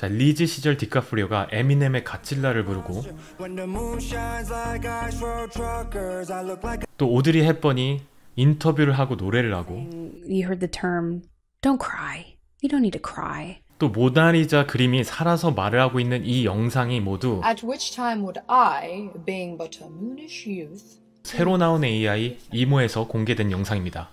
자, 리즈 시절 디카프리오가 에미넴의 가칠라를 부르고 또 오드리 헵번이 인터뷰를 하고 노래를 하고 또 모나리자 그림이 살아서 말을 하고 있는 이 영상이 모두 새로 나온 AI 이모에서 공개된 영상입니다.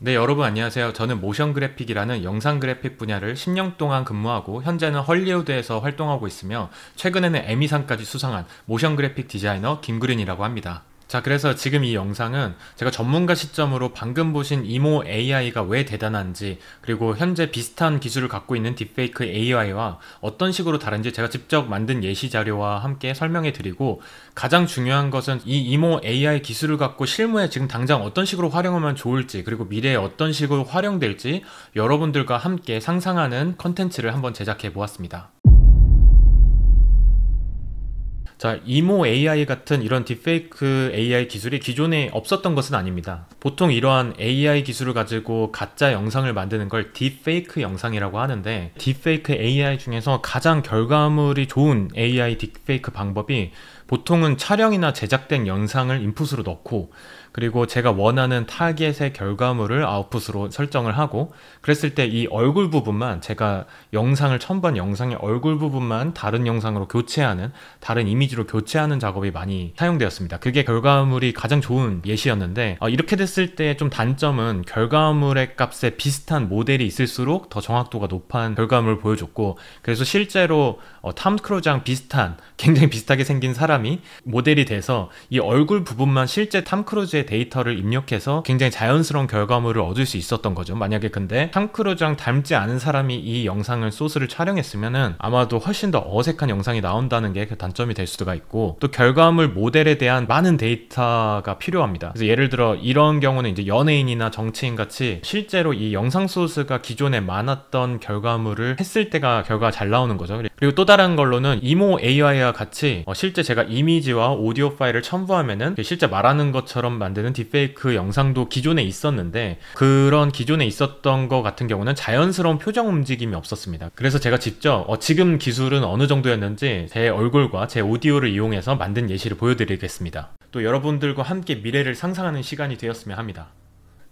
네, 여러분 안녕하세요. 저는 모션 그래픽이라는 영상 그래픽 분야를 10년 동안 근무하고 현재는 헐리우드에서 활동하고 있으며 최근에는 에미상까지 수상한 모션 그래픽 디자이너 김그린이라고 합니다. 자, 그래서 지금 이 영상은 제가 전문가 시점으로 방금 보신 이모 AI가 왜 대단한지, 그리고 현재 비슷한 기술을 갖고 있는 딥페이크 AI와 어떤 식으로 다른지 제가 직접 만든 예시 자료와 함께 설명해 드리고, 가장 중요한 것은 이 이모 AI 기술을 갖고 실무에 지금 당장 어떤 식으로 활용하면 좋을지, 그리고 미래에 어떤 식으로 활용될지 여러분들과 함께 상상하는 컨텐츠를 한번 제작해 보았습니다. 자, 이모 AI 같은 이런 딥페이크 AI 기술이 기존에 없었던 것은 아닙니다. 보통 이러한 AI 기술을 가지고 가짜 영상을 만드는 걸 딥페이크 영상이라고 하는데 딥페이크 AI 중에서 가장 결과물이 좋은 AI 딥페이크 방법이 보통은 촬영이나 제작된 영상을 인풋으로 넣고 그리고 제가 원하는 타겟의 결과물을 아웃풋으로 설정을 하고 그랬을 때 이 얼굴 부분만 제가 영상을 첨음본 영상의 얼굴 부분만 다른 영상으로 교체하는 다른 이미지로 교체하는 작업이 많이 사용되었습니다 그게 결과물이 가장 좋은 예시였는데 어, 이렇게 됐을 때 좀 단점은 결과물의 값에 비슷한 모델이 있을수록 더 정확도가 높은 결과물을 보여줬고 그래서 실제로 어, 탐 크루즈랑 비슷한 굉장히 비슷하게 생긴 사람이 모델이 돼서 이 얼굴 부분만 실제 탐 크루즈의 데이터를 입력해서 굉장히 자연스러운 결과물을 얻을 수 있었던 거죠. 만약에 근데 탐크루즈랑 닮지 않은 사람이 이 영상을 소스를 촬영했으면은 아마도 훨씬 더 어색한 영상이 나온다는 게 그 단점이 될 수가 있고 또 결과물 모델에 대한 많은 데이터가 필요합니다. 그래서 예를 들어 이런 경우는 이제 연예인이나 정치인 같이 실제로 이 영상 소스가 기존에 많았던 결과물을 했을 때가 결과가 잘 나오는 거죠. 그리고 또 다른 걸로는 이모 AI와 같이 어, 실제 제가 이미지와 오디오 파일을 첨부하면은 그 실제 말하는 것처럼 만드는 딥페이크 영상도 기존에 있었는데 그런 기존에 있었던 것 같은 경우는 자연스러운 표정 움직임이 없었습니다. 그래서 제가 직접 어, 지금 기술은 어느 정도였는지 제 얼굴과 제 오디오를 이용해서 만든 예시를 보여드리겠습니다. 또 여러분들과 함께 미래를 상상하는 시간이 되었으면 합니다.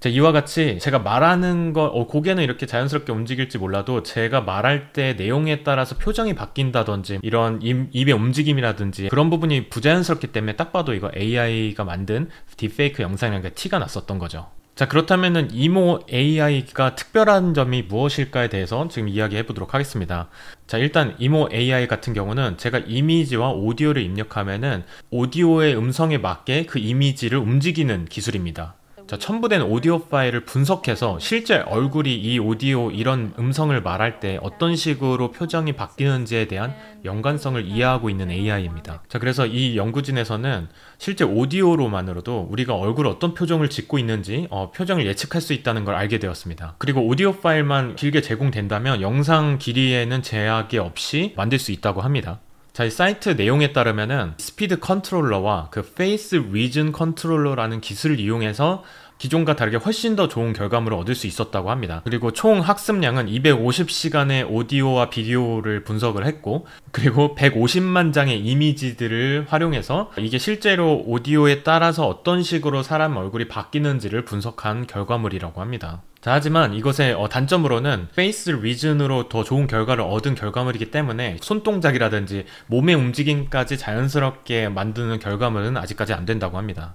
자, 이와 같이 제가 말하는 것, 어, 고개는 이렇게 자연스럽게 움직일지 몰라도 제가 말할 때 내용에 따라서 표정이 바뀐다든지 이런 입, 입의 움직임이라든지 그런 부분이 부자연스럽기 때문에 딱 봐도 이거 AI가 만든 딥페이크 영상이라는 게 티가 났었던 거죠. 자그렇다면 이모 AI가 특별한 점이 무엇일까에 대해서 지금 이야기해 보도록 하겠습니다 자 일단 이모 AI 같은 경우는 제가 이미지와 오디오를 입력하면은 오디오의 음성에 맞게 그 이미지를 움직이는 기술입니다 저 첨부된 오디오 파일을 분석해서 실제 얼굴이 이 오디오 이런 음성을 말할 때 어떤 식으로 표정이 바뀌는지에 대한 연관성을 이해하고 있는 AI입니다. 자, 그래서 이 연구진에서는 실제 오디오로만으로도 우리가 얼굴 어떤 표정을 짓고 있는지 어, 표정을 예측할 수 있다는 걸 알게 되었습니다. 그리고 오디오 파일만 길게 제공된다면 영상 길이에는 제약이 없이 만들 수 있다고 합니다. 저희 사이트 내용에 따르면은 스피드 컨트롤러와 그 페이스 위즌 컨트롤러라는 기술을 이용해서 기존과 다르게 훨씬 더 좋은 결과물을 얻을 수 있었다고 합니다. 그리고 총 학습량은 250시간의 오디오와 비디오를 분석을 했고 그리고 150만 장의 이미지들을 활용해서 이게 실제로 오디오에 따라서 어떤 식으로 사람 얼굴이 바뀌는지를 분석한 결과물이라고 합니다. 자, 하지만 이것의 어, 단점으로는 페이스 리즌으로 더 좋은 결과를 얻은 결과물이기 때문에 손동작이라든지 몸의 움직임까지 자연스럽게 만드는 결과물은 아직까지 안 된다고 합니다.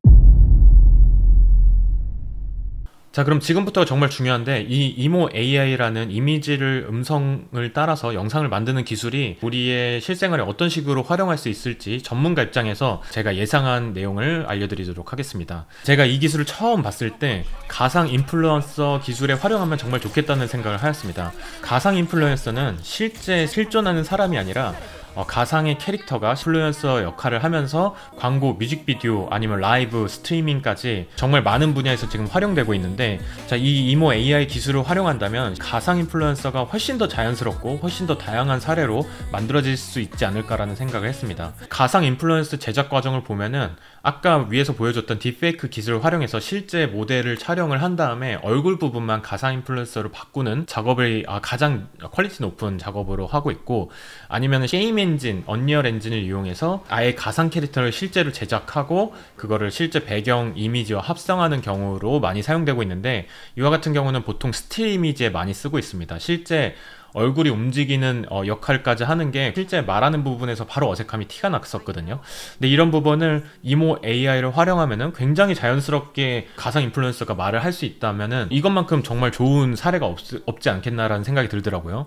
자 그럼 지금부터 정말 중요한데 이 이모 AI라는 이미지를 음성을 따라서 영상을 만드는 기술이 우리의 실생활에 어떤 식으로 활용할 수 있을지 전문가 입장에서 제가 예상한 내용을 알려드리도록 하겠습니다 제가 이 기술을 처음 봤을 때 가상 인플루언서 기술에 활용하면 정말 좋겠다는 생각을 하였습니다 가상 인플루언서는 실제 실존하는 사람이 아니라 어, 가상의 캐릭터가 플루언서 역할을 하면서 광고, 뮤직비디오 아니면 라이브, 스트리밍까지 정말 많은 분야에서 지금 활용되고 있는데 자, 이 이모 AI 기술을 활용한다면 가상 인플루언서가 훨씬 더 자연스럽고 훨씬 더 다양한 사례로 만들어질 수 있지 않을까라는 생각을 했습니다. 가상 인플루언서 제작 과정을 보면은 아까 위에서 보여줬던 딥페이크 기술을 활용해서 실제 모델을 촬영을 한 다음에 얼굴 부분만 가상 인플루언서로 바꾸는 작업을 아, 가장 퀄리티 높은 작업으로 하고 있고 아니면 게임 엔진, 언리얼 엔진을 이용해서 아예 가상 캐릭터를 실제로 제작하고 그거를 실제 배경 이미지와 합성하는 경우로 많이 사용되고 있는데 이와 같은 경우는 보통 스틸 이미지에 많이 쓰고 있습니다. 실제 얼굴이 움직이는 어, 역할까지 하는 게 실제 말하는 부분에서 바로 어색함이 티가 났었거든요. 근데 이런 부분을 이모 AI를 활용하면 굉장히 자연스럽게 가상 인플루언서가 말을 할 수있다면 이것만큼 정말 좋은 사례가 없, 없지 않겠나라는 생각이 들더라고요.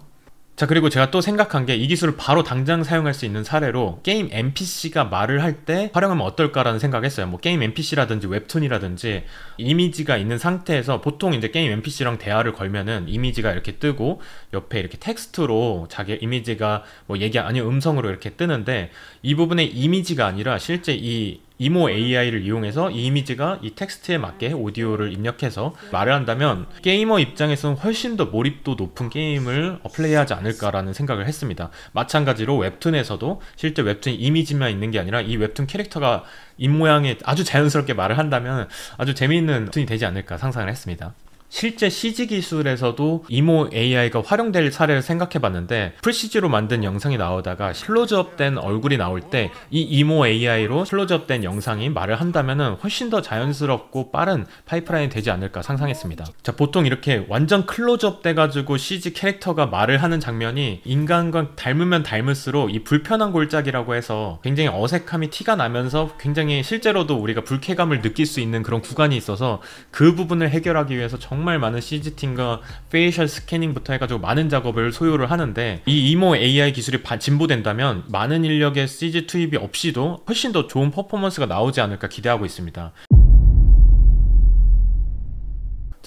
자 그리고 제가 또 생각한 게 이 기술을 바로 당장 사용할 수 있는 사례로 게임 NPC가 말을 할 때 활용하면 어떨까라는 생각했어요 뭐 게임 NPC라든지 웹툰이라든지 이미지가 있는 상태에서 보통 이제 게임 NPC랑 대화를 걸면은 이미지가 이렇게 뜨고 옆에 이렇게 텍스트로 자기 이미지가 뭐 얘기 아니 음성으로 이렇게 뜨는데 이 부분에 이미지가 아니라 실제 이 이모 AI를 이용해서 이 이미지가 이 텍스트에 맞게 오디오를 입력해서 말을 한다면 게이머 입장에서는 훨씬 더 몰입도 높은 게임을 플레이하지 않을까라는 생각을 했습니다. 마찬가지로 웹툰에서도 실제 웹툰 이미지만 있는 게 아니라 이 웹툰 캐릭터가 입모양에 아주 자연스럽게 말을 한다면 아주 재미있는 웹툰이 되지 않을까 상상을 했습니다. 실제 CG 기술에서도 이모 AI가 활용될 사례를 생각해 봤는데 풀CG로 만든 영상이 나오다가 클로즈업 된 얼굴이 나올 때 이 이모 AI로 클로즈업 된 영상이 말을 한다면 훨씬 더 자연스럽고 빠른 파이프라인이 되지 않을까 상상했습니다. 자, 보통 이렇게 완전 클로즈업 돼가지고 CG 캐릭터가 말을 하는 장면이 인간과 닮으면 닮을수록 이 불편한 골짜기라고 해서 굉장히 어색함이 티가 나면서 굉장히 실제로도 우리가 불쾌감을 느낄 수 있는 그런 구간이 있어서 그 부분을 해결하기 위해서 정말 정말 많은 CG팀과 페이셜 스캐닝부터 해가지고 많은 작업을 소요를 하는데 이 이모 AI 기술이 진보된다면 많은 인력의 CG 투입이 없이도 훨씬 더 좋은 퍼포먼스가 나오지 않을까 기대하고 있습니다.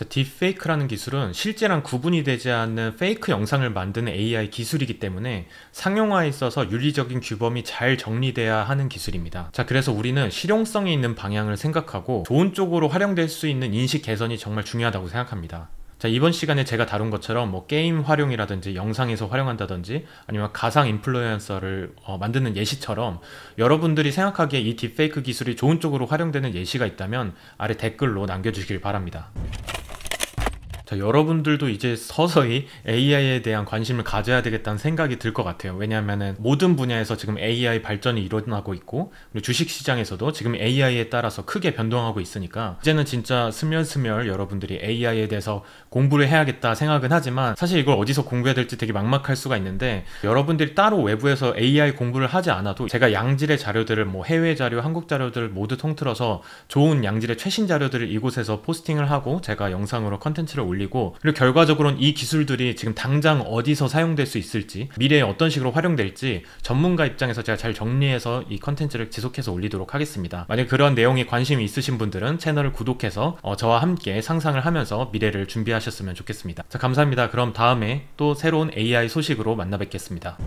딥페이크라는 기술은 실제랑 구분이 되지 않는 페이크 영상을 만드는 AI 기술이기 때문에 상용화에 있어서 윤리적인 규범이 잘 정리돼야 하는 기술입니다. 자, 그래서 우리는 실용성이 있는 방향을 생각하고 좋은 쪽으로 활용될 수 있는 인식 개선이 정말 중요하다고 생각합니다. 자 이번 시간에 제가 다룬 것처럼 뭐 게임 활용이라든지 영상에서 활용한다든지 아니면 가상 인플루언서를 어, 만드는 예시처럼 여러분들이 생각하기에 이 딥페이크 기술이 좋은 쪽으로 활용되는 예시가 있다면 아래 댓글로 남겨주시길 바랍니다. 자, 여러분들도 이제 서서히 AI에 대한 관심을 가져야 되겠다는 생각이 들 것 같아요. 왜냐하면 모든 분야에서 지금 AI 발전이 일어나고 있고 그리고 주식 시장에서도 지금 AI에 따라서 크게 변동하고 있으니까 이제는 진짜 스며스며 여러분들이 AI에 대해서 공부를 해야겠다 생각은 하지만 사실 이걸 어디서 공부해야 될지 되게 막막할 수가 있는데 여러분들이 따로 외부에서 AI 공부를 하지 않아도 제가 양질의 자료들을 뭐 해외 자료, 한국 자료들을 모두 통틀어서 좋은 양질의 최신 자료들을 이곳에서 포스팅을 하고 제가 영상으로 컨텐츠를 올리 고 올리고 그리고 결과적으로는 이 기술들이 지금 당장 어디서 사용될 수 있을지 미래에 어떤 식으로 활용될지 전문가 입장에서 제가 잘 정리해서 이 컨텐츠를 지속해서 올리도록 하겠습니다. 만약 그런 내용이 관심이 있으신 분들은 채널을 구독해서 어, 저와 함께 상상을 하면서 미래를 준비하셨으면 좋겠습니다. 자, 감사합니다. 그럼 다음에 또 새로운 AI 소식으로 만나 뵙겠습니다.